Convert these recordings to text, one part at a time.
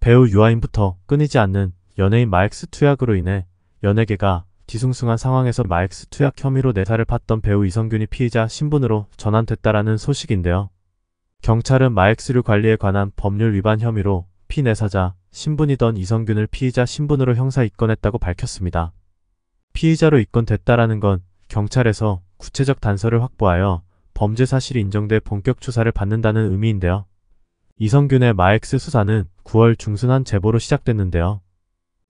배우 유아인부터 끊이지 않는 연예인 마엑스 투약으로 인해 연예계가 뒤숭숭한 상황에서 마엑스 투약 혐의로 내사를 팠던 배우 이성균이 피의자 신분으로 전환됐다라는 소식인데요. 경찰은 마엑스류 관리에 관한 법률 위반 혐의로 피내사자 신분이던 이성균을 피의자 신분으로 형사 입건했다고 밝혔습니다. 피의자로 입건됐다라는 건 경찰에서 구체적 단서를 확보하여 범죄 사실이 인정돼 본격 조사를 받는다는 의미인데요. 이성균의 마엑스 수사는 9월 중순 한 제보로 시작됐는데요.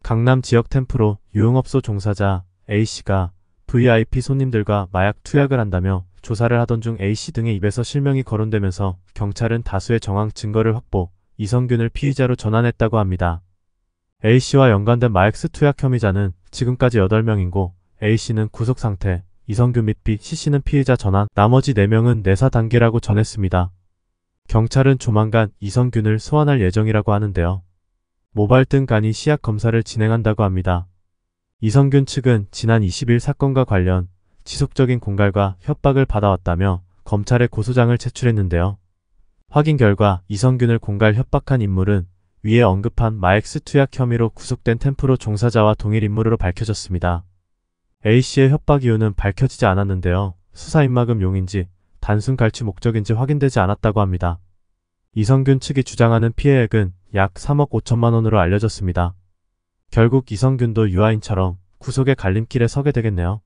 강남 지역 템프로 유흥업소 종사자 A씨가 VIP 손님들과 마약 투약을 한다며 조사를 하던 중 A씨 등의 입에서 실명이 거론되면서 경찰은 다수의 정황 증거를 확보, 이성균을 피의자로 전환했다고 합니다. A씨와 연관된 마엑스 투약 혐의자는 지금까지 8명이고 A씨는 구속 상태, 이성균 및 B, C씨는 피의자 전환, 나머지 4명은 내사 단계라고 전했습니다. 경찰은 조만간 이성균을 소환할 예정이라고 하는데요. 모발등 간이 시약 검사를 진행한다고 합니다. 이성균 측은 지난 20일 사건과 관련 지속적인 공갈과 협박을 받아왔다며 검찰에 고소장을 제출했는데요. 확인 결과 이성균을 공갈 협박한 인물은 위에 언급한 마엑스 투약 혐의로 구속된 템프로 종사자와 동일 인물로 으 밝혀졌습니다. A씨의 협박 이유는 밝혀지지 않았는데요. 수사입마금 용인지 단순 갈취 목적인지 확인되지 않았다고 합니다. 이성균 측이 주장하는 피해액은 약 3억 5천만 원으로 알려졌습니다. 결국 이성균도 유아인처럼 구속의 갈림길에 서게 되겠네요.